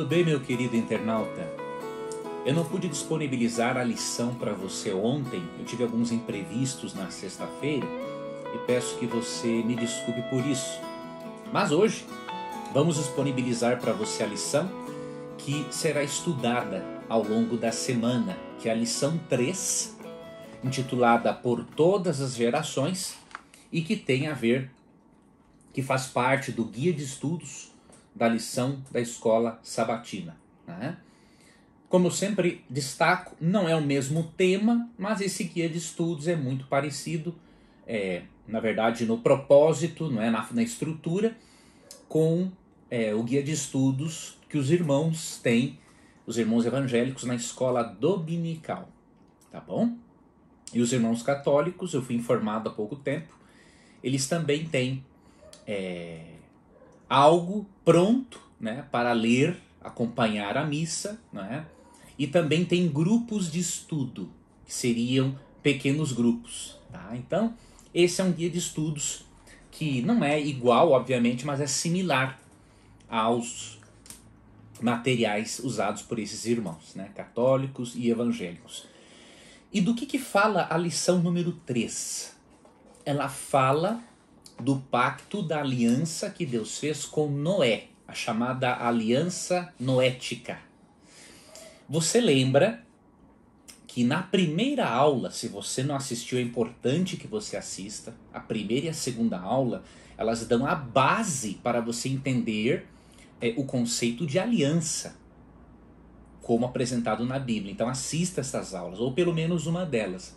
Tudo bem, meu querido internauta? Eu não pude disponibilizar a lição para você ontem, eu tive alguns imprevistos na sexta-feira e peço que você me desculpe por isso. Mas hoje vamos disponibilizar para você a lição que será estudada ao longo da semana, que é a lição 3, intitulada Por Todas as Gerações e que tem a ver, que faz parte do guia de estudos da lição da escola sabatina. Né? Como sempre destaco, não é o mesmo tema, mas esse guia de estudos é muito parecido, é, na verdade, no propósito, não é na, na estrutura, com é, o guia de estudos que os irmãos têm, os irmãos evangélicos, na escola dominical. Tá bom? E os irmãos católicos, eu fui informado há pouco tempo, eles também têm é, algo pronto né, para ler, acompanhar a missa, né? e também tem grupos de estudo, que seriam pequenos grupos. Tá? Então, esse é um guia de estudos que não é igual, obviamente, mas é similar aos materiais usados por esses irmãos, né? católicos e evangélicos. E do que, que fala a lição número 3? Ela fala do pacto da aliança que Deus fez com Noé, a chamada aliança noética. Você lembra que na primeira aula, se você não assistiu, é importante que você assista. A primeira e a segunda aula, elas dão a base para você entender é, o conceito de aliança, como apresentado na Bíblia. Então assista essas aulas, ou pelo menos uma delas.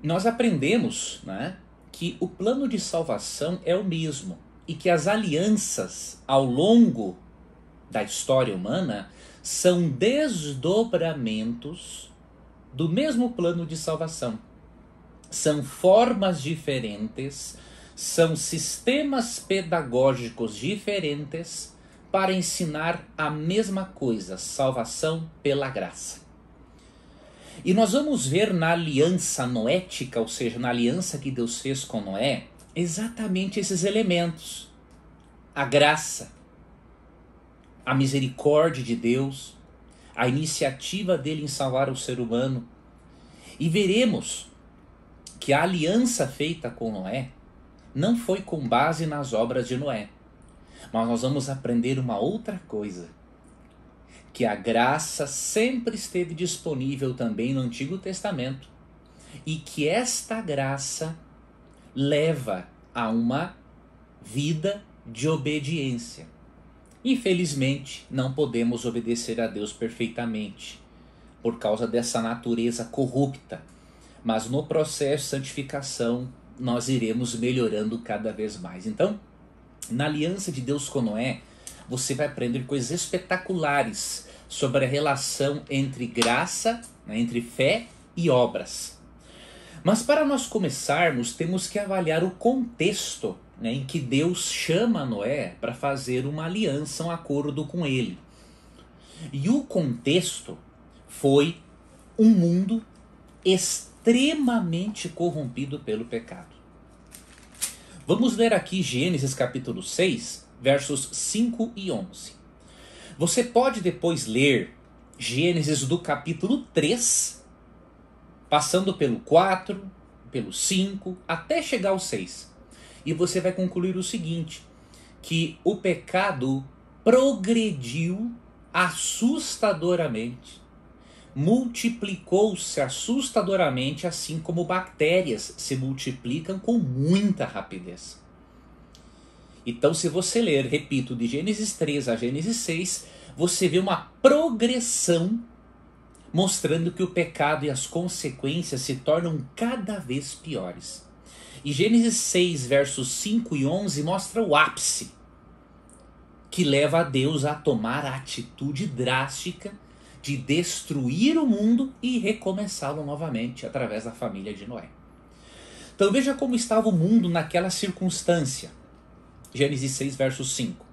Nós aprendemos né, que o plano de salvação é o mesmo e que as alianças ao longo da história humana são desdobramentos do mesmo plano de salvação. São formas diferentes, são sistemas pedagógicos diferentes para ensinar a mesma coisa, salvação pela graça. E nós vamos ver na aliança noética, ou seja, na aliança que Deus fez com Noé, exatamente esses elementos: a graça, a misericórdia de Deus, a iniciativa dele em salvar o ser humano. E veremos que a aliança feita com Noé não foi com base nas obras de Noé. Mas nós vamos aprender uma outra coisa que a graça sempre esteve disponível também no Antigo Testamento e que esta graça leva a uma vida de obediência. Infelizmente, não podemos obedecer a Deus perfeitamente por causa dessa natureza corrupta, mas no processo de santificação nós iremos melhorando cada vez mais. Então, na aliança de Deus com Noé, você vai aprender coisas espetaculares sobre a relação entre graça, né, entre fé e obras. Mas para nós começarmos, temos que avaliar o contexto né, em que Deus chama Noé para fazer uma aliança, um acordo com ele. E o contexto foi um mundo extremamente corrompido pelo pecado. Vamos ler aqui Gênesis capítulo 6, versos 5 e 11. Você pode depois ler Gênesis do capítulo 3, passando pelo 4, pelo 5, até chegar ao 6. E você vai concluir o seguinte: que o pecado progrediu assustadoramente, multiplicou-se assustadoramente, assim como bactérias se multiplicam com muita rapidez. Então, se você ler, repito, de Gênesis 3 a Gênesis 6, você vê uma progressão mostrando que o pecado e as consequências se tornam cada vez piores. E Gênesis 6, versos 5 e 11 mostra o ápice que leva a Deus a tomar a atitude drástica de destruir o mundo e recomeçá-lo novamente através da família de Noé. Então veja como estava o mundo naquela circunstância Gênesis 6, verso 5.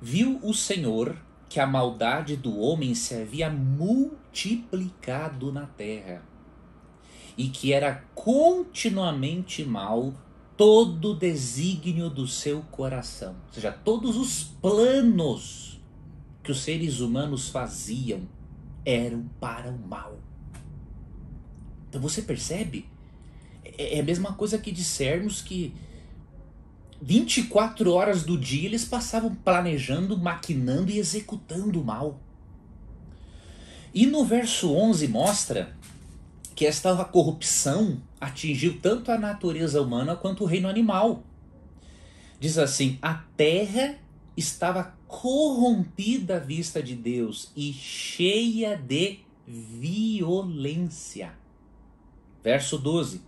Viu o Senhor que a maldade do homem se havia multiplicado na terra e que era continuamente mal todo o desígnio do seu coração, ou seja, todos os planos que os seres humanos faziam eram para o mal. Então você percebe? É, é a mesma coisa que dissermos que 24 horas do dia eles passavam planejando, maquinando e executando o mal. E no verso 11 mostra que esta corrupção atingiu tanto a natureza humana quanto o reino animal. Diz assim: a terra estava corrompida à vista de Deus e cheia de violência. Verso 12: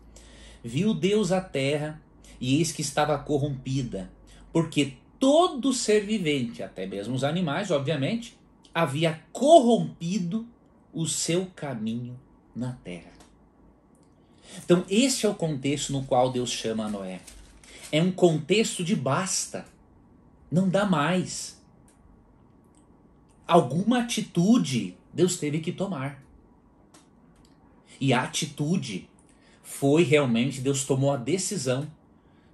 Viu Deus a terra e eis que estava corrompida, porque todo ser vivente, até mesmo os animais, obviamente, havia corrompido o seu caminho na terra. Então, esse é o contexto no qual Deus chama Noé. É um contexto de basta, não dá mais. Alguma atitude Deus teve que tomar. E a atitude foi realmente Deus tomou a decisão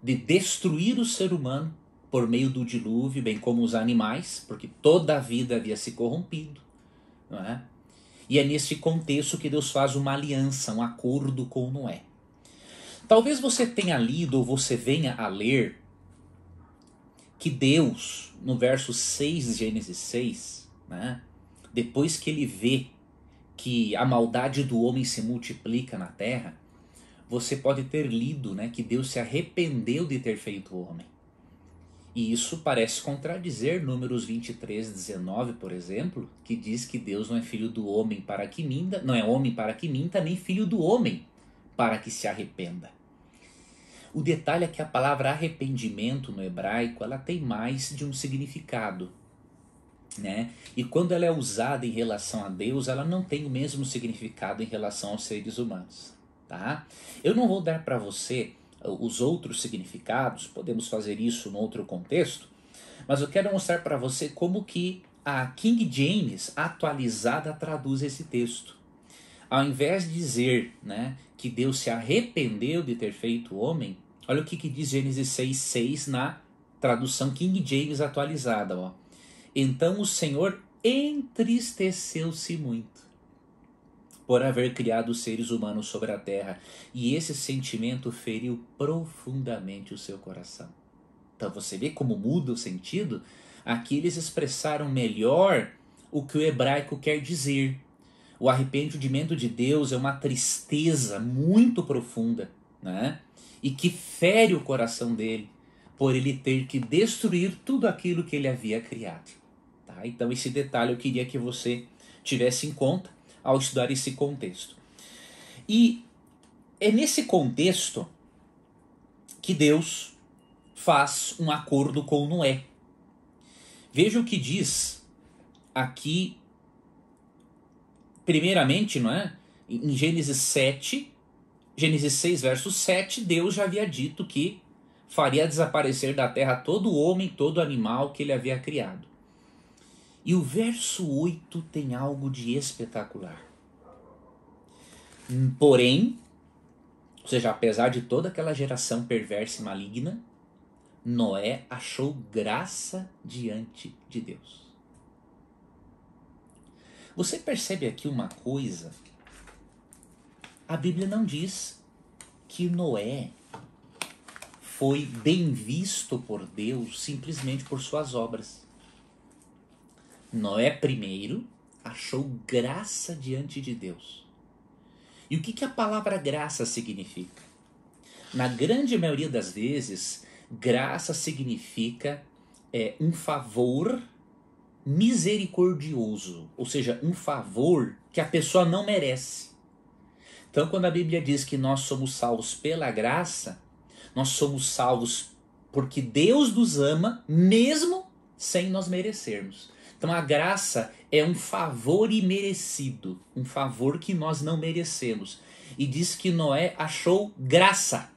de destruir o ser humano por meio do dilúvio, bem como os animais, porque toda a vida havia se corrompido. Não é? E é nesse contexto que Deus faz uma aliança, um acordo com Noé. Talvez você tenha lido ou você venha a ler que Deus, no verso 6 de Gênesis 6, né, depois que ele vê que a maldade do homem se multiplica na terra, você pode ter lido né, que Deus se arrependeu de ter feito o homem. E isso parece contradizer Números 23, 19, por exemplo, que diz que Deus não é filho do homem para que minta, não é homem para que minta, nem filho do homem para que se arrependa. O detalhe é que a palavra arrependimento no hebraico ela tem mais de um significado. Né? E quando ela é usada em relação a Deus, ela não tem o mesmo significado em relação aos seres humanos tá? Eu não vou dar para você eh, os outros significados, podemos fazer isso em outro contexto, mas eu quero mostrar para você como que a King James atualizada traduz esse texto. Ao invés de dizer né, que Deus se arrependeu de ter feito o homem, olha o que, que diz Gênesis 6,6 na tradução King James atualizada. Ó. Então o Senhor entristeceu-se muito por haver criado seres humanos sobre a terra, e esse sentimento feriu profundamente o seu coração. Então você vê como muda o sentido? Aqui eles expressaram melhor o que o hebraico quer dizer. O arrependimento de Deus é uma tristeza muito profunda, né? E que fere o coração dele por ele ter que destruir tudo aquilo que ele havia criado. Tá? Então esse detalhe eu queria que você tivesse em conta ao estudar esse contexto. E é nesse contexto que Deus faz um acordo com Noé. Veja o que diz aqui, primeiramente, não é? Em Gênesis 7, Gênesis 6, verso 7, Deus já havia dito que faria desaparecer da terra todo homem, todo animal que ele havia criado. E o verso 8 tem algo de espetacular. Hum, porém, ou seja, apesar de toda aquela geração perversa e maligna, Noé achou graça diante de Deus. Você percebe aqui uma coisa? A Bíblia não diz que Noé foi bem visto por Deus simplesmente por suas obras. Noé primeiro achou graça diante de Deus. E o que, que a palavra graça significa? Na grande maioria das vezes, graça significa é, um favor misericordioso, ou seja, um favor que a pessoa não merece. Então, quando a Bíblia diz que nós somos salvos pela graça, nós somos salvos porque Deus nos ama, mesmo sem nós merecermos. Então a graça é um favor imerecido, um favor que nós não merecemos. E diz que Noé achou graça.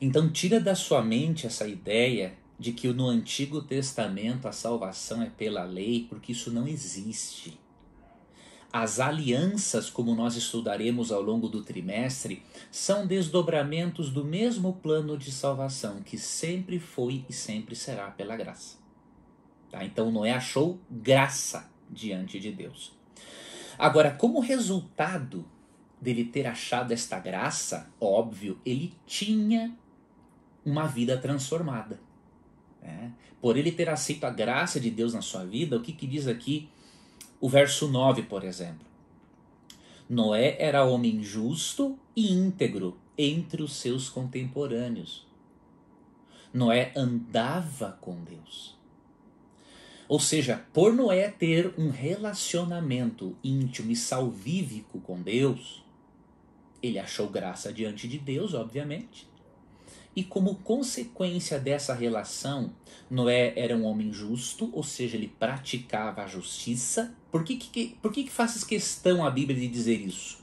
Então tira da sua mente essa ideia de que no Antigo Testamento a salvação é pela lei, porque isso não existe. As alianças, como nós estudaremos ao longo do trimestre, são desdobramentos do mesmo plano de salvação, que sempre foi e sempre será pela graça. Tá? Então Noé achou graça diante de Deus. Agora, como resultado dele ter achado esta graça, óbvio, ele tinha uma vida transformada. Né? Por ele ter aceito a graça de Deus na sua vida, o que, que diz aqui o verso 9, por exemplo? Noé era homem justo e íntegro entre os seus contemporâneos. Noé andava com Deus. Ou seja, por Noé ter um relacionamento íntimo e salvífico com Deus. Ele achou graça diante de Deus, obviamente. E como consequência dessa relação, Noé era um homem justo, ou seja, ele praticava a justiça. Por que, que, por que, que fazes questão a Bíblia de dizer isso?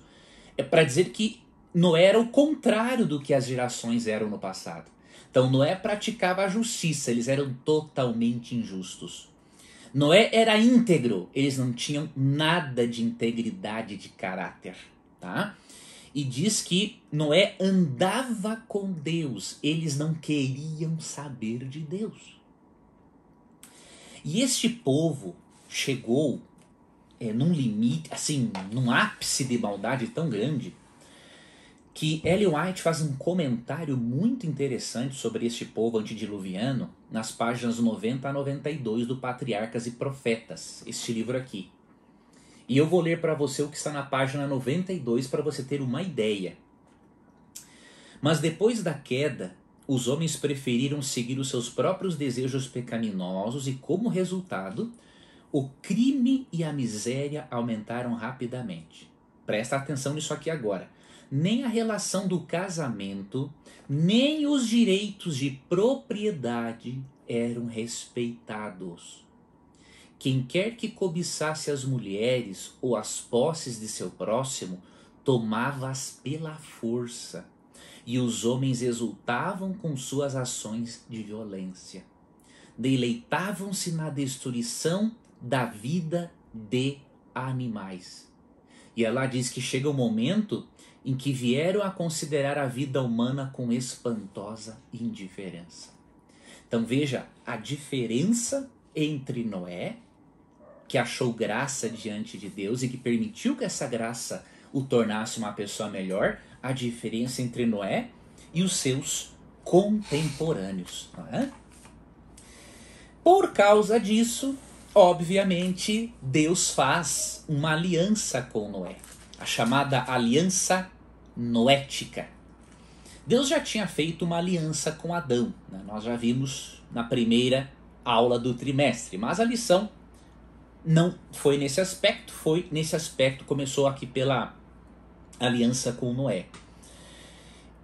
É para dizer que Noé era o contrário do que as gerações eram no passado. Então, Noé praticava a justiça, eles eram totalmente injustos. Noé era íntegro, eles não tinham nada de integridade de caráter, tá? E diz que Noé andava com Deus, eles não queriam saber de Deus. E este povo chegou é, num limite, assim, num ápice de maldade tão grande, que Ellen White faz um comentário muito interessante sobre este povo antediluviano nas páginas 90 a 92 do Patriarcas e Profetas, este livro aqui. E eu vou ler para você o que está na página 92 para você ter uma ideia. Mas depois da queda, os homens preferiram seguir os seus próprios desejos pecaminosos e, como resultado, o crime e a miséria aumentaram rapidamente. Presta atenção nisso aqui agora nem a relação do casamento, nem os direitos de propriedade eram respeitados. Quem quer que cobiçasse as mulheres ou as posses de seu próximo, tomava-as pela força, e os homens exultavam com suas ações de violência. Deleitavam-se na destruição da vida de animais. E ela diz que chega o um momento em que vieram a considerar a vida humana com espantosa indiferença. Então veja a diferença entre Noé, que achou graça diante de Deus e que permitiu que essa graça o tornasse uma pessoa melhor, a diferença entre Noé e os seus contemporâneos. É? Por causa disso, obviamente, Deus faz uma aliança com Noé, a chamada aliança noética. Deus já tinha feito uma aliança com Adão, né? nós já vimos na primeira aula do trimestre, mas a lição não foi nesse aspecto, foi nesse aspecto, começou aqui pela aliança com Noé.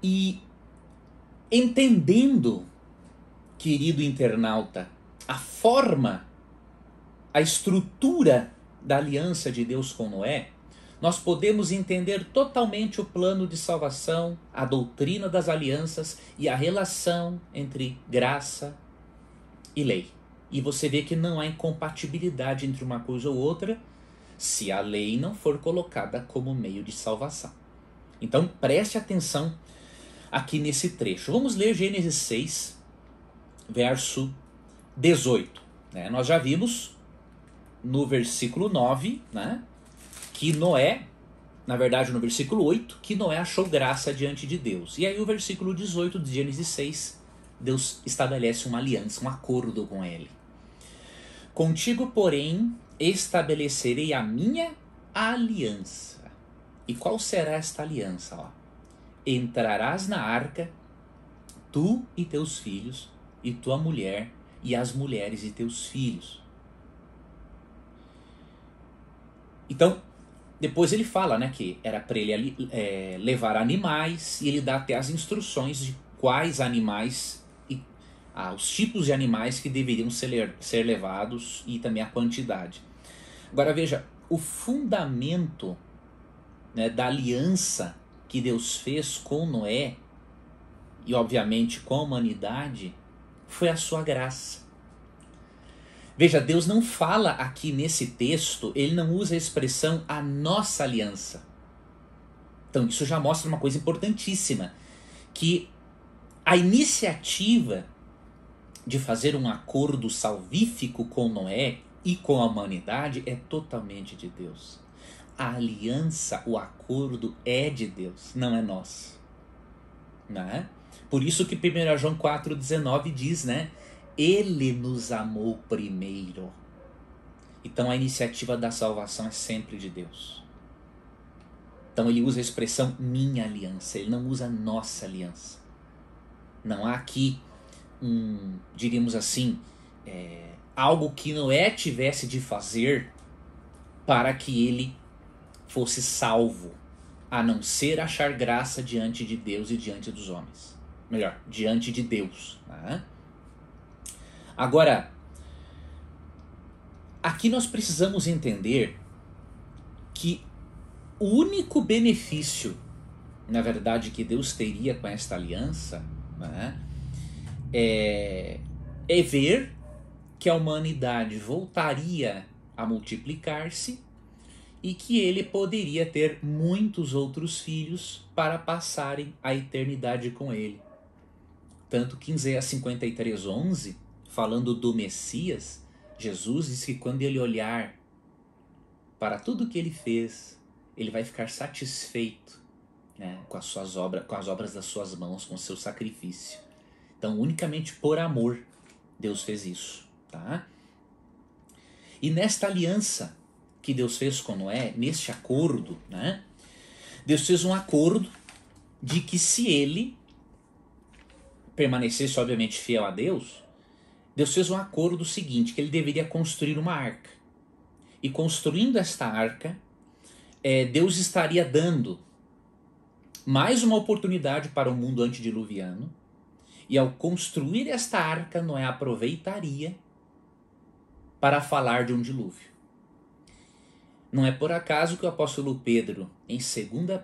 E entendendo, querido internauta, a forma, a estrutura da aliança de Deus com Noé, nós podemos entender totalmente o plano de salvação, a doutrina das alianças e a relação entre graça e lei. E você vê que não há incompatibilidade entre uma coisa ou outra se a lei não for colocada como meio de salvação. Então preste atenção aqui nesse trecho. Vamos ler Gênesis 6, verso 18. Né? Nós já vimos no versículo 9, né? que Noé, na verdade no versículo 8, que Noé achou graça diante de Deus. E aí o versículo 18 de Gênesis 6, Deus estabelece uma aliança, um acordo com ele. Contigo, porém, estabelecerei a minha aliança. E qual será esta aliança? Ó? Entrarás na arca, tu e teus filhos, e tua mulher, e as mulheres de teus filhos. Então, depois ele fala né, que era para ele é, levar animais e ele dá até as instruções de quais animais e ah, os tipos de animais que deveriam ser, ser levados e também a quantidade. Agora veja, o fundamento né, da aliança que Deus fez com Noé e obviamente com a humanidade foi a sua graça. Veja, Deus não fala aqui nesse texto, ele não usa a expressão a nossa aliança. Então, isso já mostra uma coisa importantíssima, que a iniciativa de fazer um acordo salvífico com Noé e com a humanidade é totalmente de Deus. A aliança, o acordo é de Deus, não é nosso. Não é? Por isso que 1 João 4,19 diz, né? Ele nos amou primeiro. Então a iniciativa da salvação é sempre de Deus. Então ele usa a expressão minha aliança, ele não usa nossa aliança. Não há aqui um, diríamos assim, é, algo que Noé tivesse de fazer para que ele fosse salvo, a não ser achar graça diante de Deus e diante dos homens. Melhor, diante de Deus. Né? Agora, aqui nós precisamos entender que o único benefício, na verdade, que Deus teria com esta aliança né, é, é ver que a humanidade voltaria a multiplicar-se e que ele poderia ter muitos outros filhos para passarem a eternidade com ele. Tanto que em Zé 53, 11, falando do Messias, Jesus diz que quando ele olhar para tudo o que ele fez, ele vai ficar satisfeito né, com, as suas com as obras das suas mãos, com o seu sacrifício. Então, unicamente por amor, Deus fez isso. Tá? E nesta aliança que Deus fez com Noé, neste acordo, né, Deus fez um acordo de que se ele permanecesse, obviamente, fiel a Deus, Deus fez um acordo seguinte, que ele deveria construir uma arca. E construindo esta arca, é, Deus estaria dando mais uma oportunidade para o mundo antediluviano. E ao construir esta arca, Noé aproveitaria para falar de um dilúvio. Não é por acaso que o apóstolo Pedro, em 2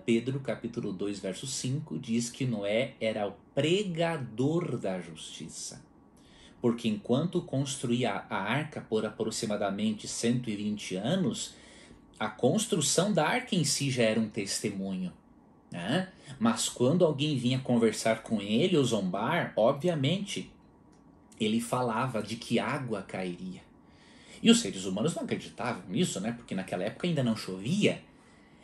Pedro, capítulo 2, verso 5, diz que Noé era o pregador da justiça porque enquanto construía a arca por aproximadamente 120 anos, a construção da arca em si já era um testemunho. Né? Mas quando alguém vinha conversar com ele ou zombar, obviamente, ele falava de que água cairia. E os seres humanos não acreditavam nisso, né? porque naquela época ainda não chovia.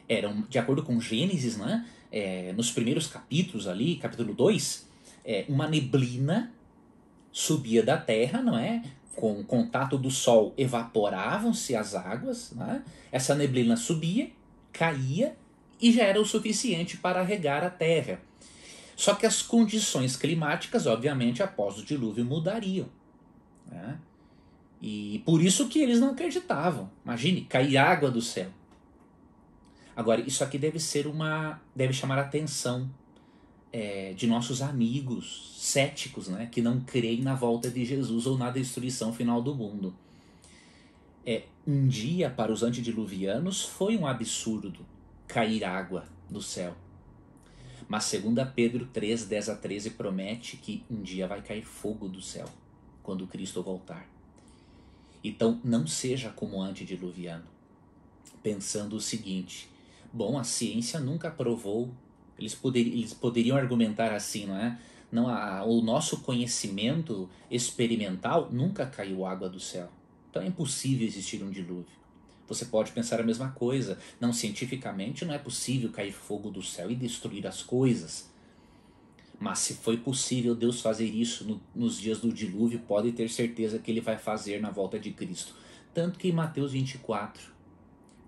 Eram, de acordo com Gênesis, né? É, nos primeiros capítulos ali, capítulo 2, é, uma neblina subia da terra, não é? Com o contato do sol evaporavam-se as águas, né? essa neblina subia, caía e já era o suficiente para regar a terra. Só que as condições climáticas, obviamente, após o dilúvio mudariam. Né? E por isso que eles não acreditavam. Imagine, cair água do céu. Agora, isso aqui deve ser uma. deve chamar atenção é, de nossos amigos céticos, né, que não creem na volta de Jesus ou na destruição final do mundo. É, um dia para os antediluvianos foi um absurdo cair água do céu. Mas segundo Pedro 3, 10 a 13 promete que um dia vai cair fogo do céu quando Cristo voltar. Então não seja como antediluviano, pensando o seguinte: bom, a ciência nunca provou eles, poder, eles poderiam argumentar assim, não é? Não, a, o nosso conhecimento experimental nunca caiu água do céu. Então é impossível existir um dilúvio. Você pode pensar a mesma coisa. Não, cientificamente não é possível cair fogo do céu e destruir as coisas. Mas se foi possível Deus fazer isso no, nos dias do dilúvio, pode ter certeza que ele vai fazer na volta de Cristo. Tanto que em Mateus 24,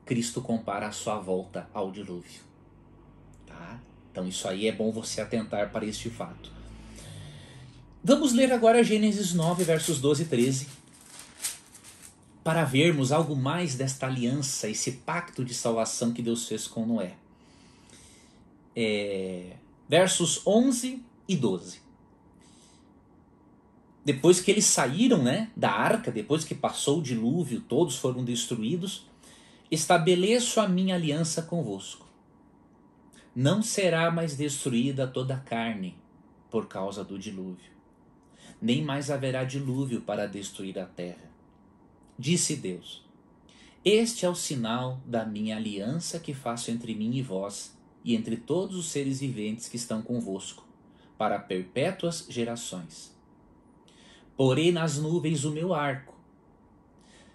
Cristo compara a sua volta ao dilúvio. Tá? Então isso aí é bom você atentar para este fato. Vamos ler agora Gênesis 9, versos 12 e 13, para vermos algo mais desta aliança, esse pacto de salvação que Deus fez com Noé. É, versos 11 e 12. Depois que eles saíram né, da arca, depois que passou o dilúvio, todos foram destruídos, estabeleço a minha aliança convosco não será mais destruída toda a carne por causa do dilúvio, nem mais haverá dilúvio para destruir a terra. Disse Deus: Este é o sinal da minha aliança que faço entre mim e vós, e entre todos os seres viventes que estão convosco, para perpétuas gerações. Porei nas nuvens o meu arco.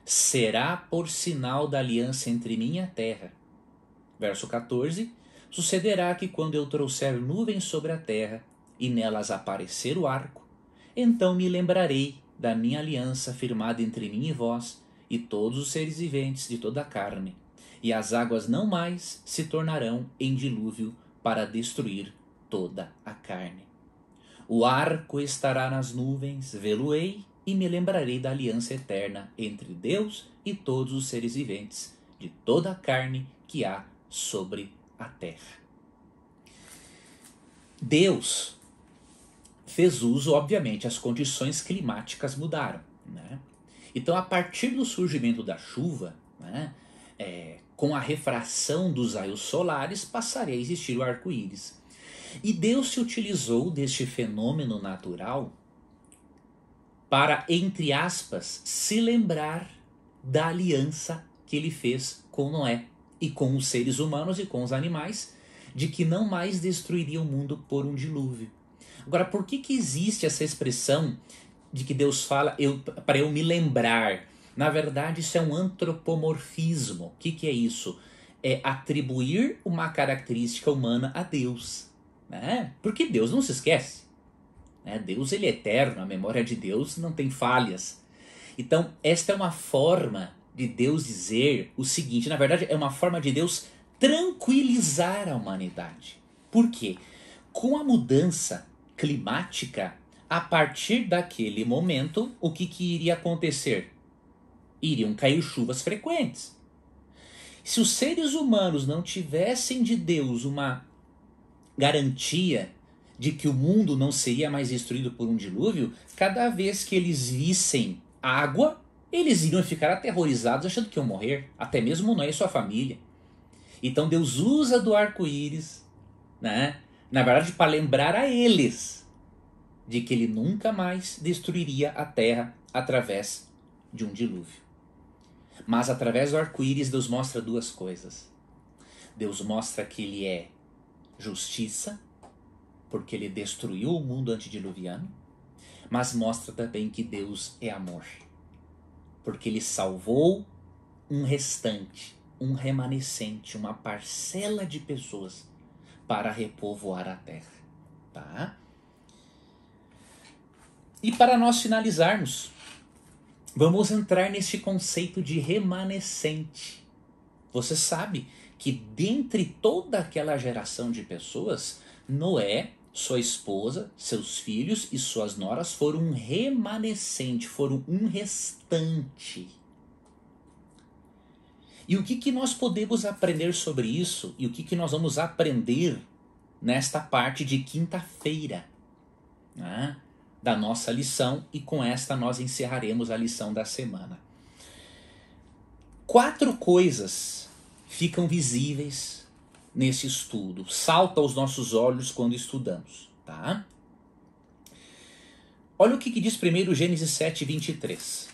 Será por sinal da aliança entre mim e a terra. Verso 14 Sucederá que quando eu trouxer nuvens sobre a terra, e nelas aparecer o arco, então me lembrarei da minha aliança firmada entre mim e vós, e todos os seres viventes de toda a carne, e as águas não mais se tornarão em dilúvio para destruir toda a carne. O arco estará nas nuvens, vê-lo-ei e me lembrarei da aliança eterna entre Deus e todos os seres viventes, de toda a carne que há sobre a terra. Deus fez uso, obviamente, as condições climáticas mudaram. Né? Então, a partir do surgimento da chuva, né, é, com a refração dos raios solares, passaria a existir o arco-íris. E Deus se utilizou deste fenômeno natural para, entre aspas, se lembrar da aliança que ele fez com Noé e com os seres humanos e com os animais, de que não mais destruiria o mundo por um dilúvio. Agora, por que, que existe essa expressão de que Deus fala para eu me lembrar? Na verdade, isso é um antropomorfismo. O que, que é isso? É atribuir uma característica humana a Deus. Né? Porque Deus não se esquece. Né? Deus ele é eterno, a memória de Deus não tem falhas. Então, esta é uma forma de Deus dizer o seguinte: na verdade, é uma forma de Deus tranquilizar a humanidade. Por quê? Com a mudança climática, a partir daquele momento, o que, que iria acontecer? Iriam cair chuvas frequentes. Se os seres humanos não tivessem de Deus uma garantia de que o mundo não seria mais destruído por um dilúvio, cada vez que eles vissem água, eles iriam ficar aterrorizados achando que iam morrer, até mesmo Noé e sua família. Então Deus usa do arco-íris, né? na verdade, para lembrar a eles de que ele nunca mais destruiria a terra através de um dilúvio. Mas através do arco-íris, Deus mostra duas coisas. Deus mostra que ele é justiça, porque ele destruiu o mundo antediluviano, mas mostra também que Deus é amor porque ele salvou um restante, um remanescente, uma parcela de pessoas para repovoar a terra, tá? E para nós finalizarmos, vamos entrar nesse conceito de remanescente. Você sabe que dentre toda aquela geração de pessoas, Noé sua esposa, seus filhos e suas noras foram um remanescente, foram um restante. E o que, que nós podemos aprender sobre isso? E o que, que nós vamos aprender nesta parte de quinta-feira né, da nossa lição? E com esta nós encerraremos a lição da semana. Quatro coisas ficam visíveis nesse estudo, salta aos nossos olhos quando estudamos, tá? Olha o que, que diz primeiro Gênesis 7, 23.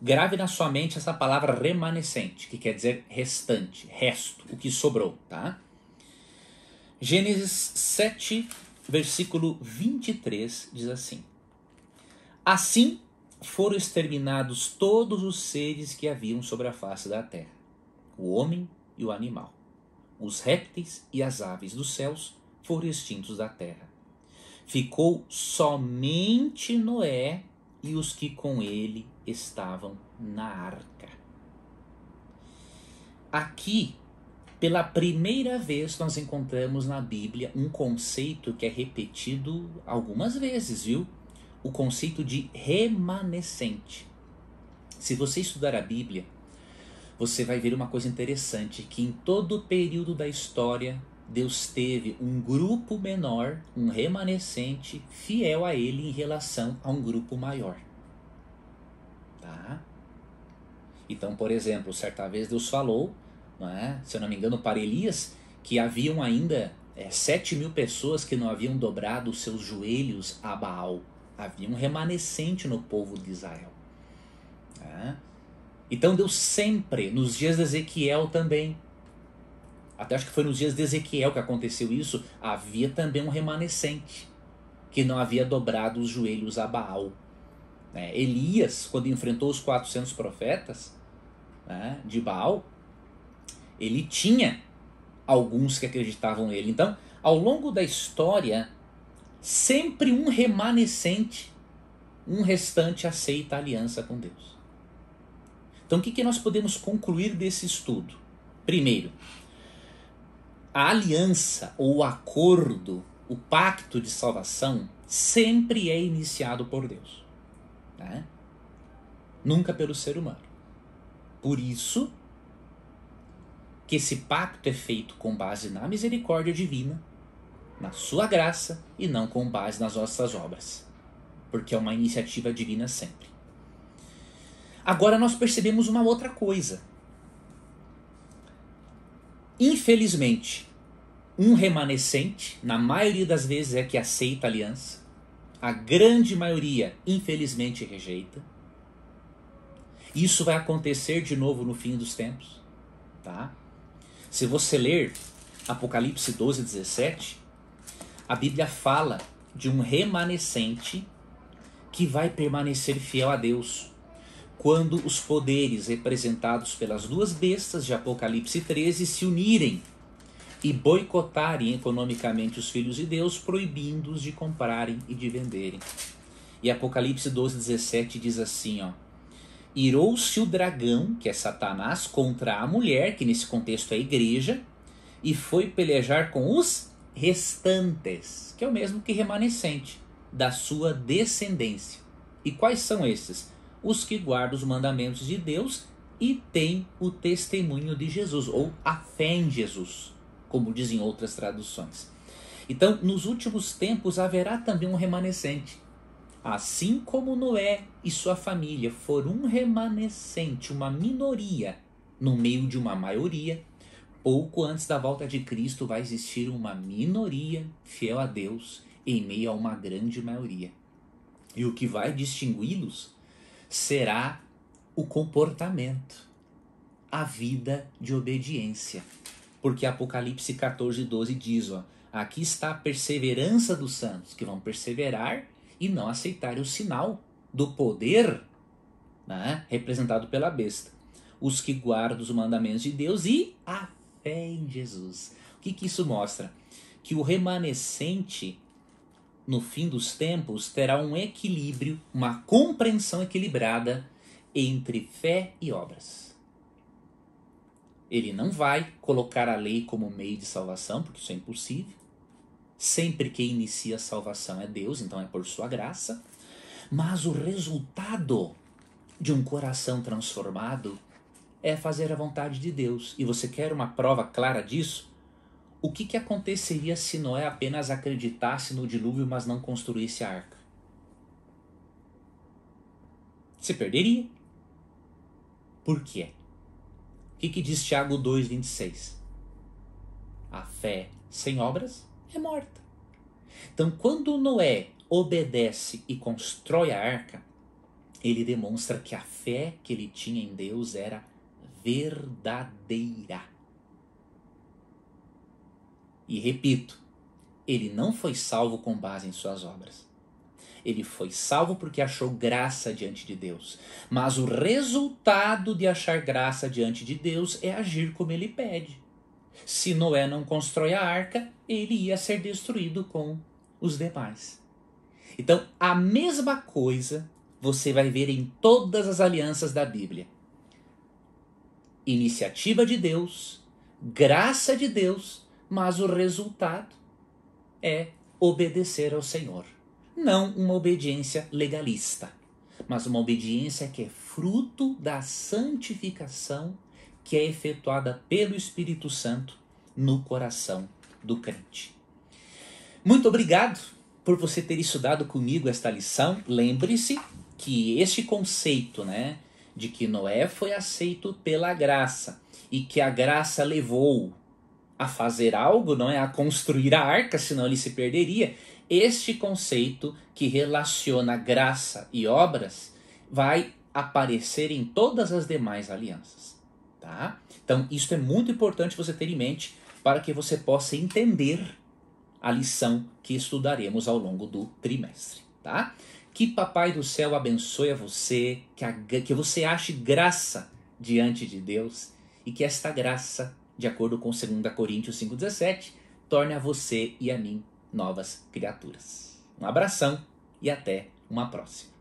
Grave na sua mente essa palavra remanescente, que quer dizer restante, resto, o que sobrou, tá? Gênesis 7, versículo 23 diz assim: Assim foram exterminados todos os seres que haviam sobre a face da terra: o homem, e o animal. Os répteis e as aves dos céus foram extintos da terra. Ficou somente Noé e os que com ele estavam na arca. Aqui, pela primeira vez, nós encontramos na Bíblia um conceito que é repetido algumas vezes, viu? O conceito de remanescente. Se você estudar a Bíblia, você vai ver uma coisa interessante, que em todo o período da história, Deus teve um grupo menor, um remanescente, fiel a ele em relação a um grupo maior. Tá? Então, por exemplo, certa vez Deus falou, é? se eu não me engano, para Elias, que haviam ainda é, 7 mil pessoas que não haviam dobrado seus joelhos a Baal. Havia um remanescente no povo de Israel. É? Então Deus sempre, nos dias de Ezequiel também, até acho que foi nos dias de Ezequiel que aconteceu isso, havia também um remanescente que não havia dobrado os joelhos a Baal. Né? Elias, quando enfrentou os 400 profetas né, de Baal, ele tinha alguns que acreditavam nele. Então, ao longo da história, sempre um remanescente, um restante aceita a aliança com Deus. Então, o que, que nós podemos concluir desse estudo? Primeiro, a aliança ou o acordo, o pacto de salvação, sempre é iniciado por Deus, né? nunca pelo ser humano. Por isso, que esse pacto é feito com base na misericórdia divina, na sua graça e não com base nas nossas obras, porque é uma iniciativa divina sempre. Agora nós percebemos uma outra coisa. Infelizmente, um remanescente, na maioria das vezes é que aceita a aliança, a grande maioria, infelizmente, rejeita. Isso vai acontecer de novo no fim dos tempos, tá? Se você ler Apocalipse 12, 17, a Bíblia fala de um remanescente que vai permanecer fiel a Deus quando os poderes representados pelas duas bestas de Apocalipse 13 se unirem e boicotarem economicamente os filhos de Deus, proibindo-os de comprarem e de venderem. E Apocalipse 12, 17 diz assim: ó. Irou-se o dragão, que é Satanás, contra a mulher, que nesse contexto é a igreja, e foi pelejar com os restantes, que é o mesmo que remanescente, da sua descendência. E quais são esses? os que guardam os mandamentos de Deus e têm o testemunho de Jesus, ou a fé em Jesus, como dizem outras traduções. Então, nos últimos tempos haverá também um remanescente. Assim como Noé e sua família foram um remanescente, uma minoria no meio de uma maioria, pouco antes da volta de Cristo vai existir uma minoria fiel a Deus em meio a uma grande maioria. E o que vai distingui-los será o comportamento, a vida de obediência. Porque Apocalipse 14, 12 diz: ó, aqui está a perseverança dos santos, que vão perseverar e não aceitar o sinal do poder né, representado pela besta. Os que guardam os mandamentos de Deus e a fé em Jesus. O que, que isso mostra? Que o remanescente no fim dos tempos, terá um equilíbrio, uma compreensão equilibrada entre fé e obras. Ele não vai colocar a lei como meio de salvação, porque isso é impossível. Sempre que inicia a salvação é Deus, então é por sua graça. Mas o resultado de um coração transformado é fazer a vontade de Deus. E você quer uma prova clara disso? O que, que aconteceria se Noé apenas acreditasse no dilúvio, mas não construísse a arca? Se perderia. Por quê? O que, que diz Tiago 2,26? A fé sem obras é morta. Então, quando Noé obedece e constrói a arca, ele demonstra que a fé que ele tinha em Deus era verdadeira. E repito, ele não foi salvo com base em suas obras. Ele foi salvo porque achou graça diante de Deus. Mas o resultado de achar graça diante de Deus é agir como ele pede. Se Noé não constrói a arca, ele ia ser destruído com os demais. Então, a mesma coisa você vai ver em todas as alianças da Bíblia: iniciativa de Deus, graça de Deus mas o resultado é obedecer ao Senhor. Não uma obediência legalista, mas uma obediência que é fruto da santificação que é efetuada pelo Espírito Santo no coração do crente. Muito obrigado por você ter estudado comigo esta lição. Lembre-se que este conceito, né, de que Noé foi aceito pela graça e que a graça levou a fazer algo, não é a construir a arca, senão ele se perderia. Este conceito que relaciona graça e obras vai aparecer em todas as demais alianças, tá? Então, isso é muito importante você ter em mente para que você possa entender a lição que estudaremos ao longo do trimestre, tá? Que Papai do Céu abençoe a você, que, a, que você ache graça diante de Deus e que esta graça de acordo com 2 Coríntios 5,17, torne a você e a mim novas criaturas. Um abração e até uma próxima.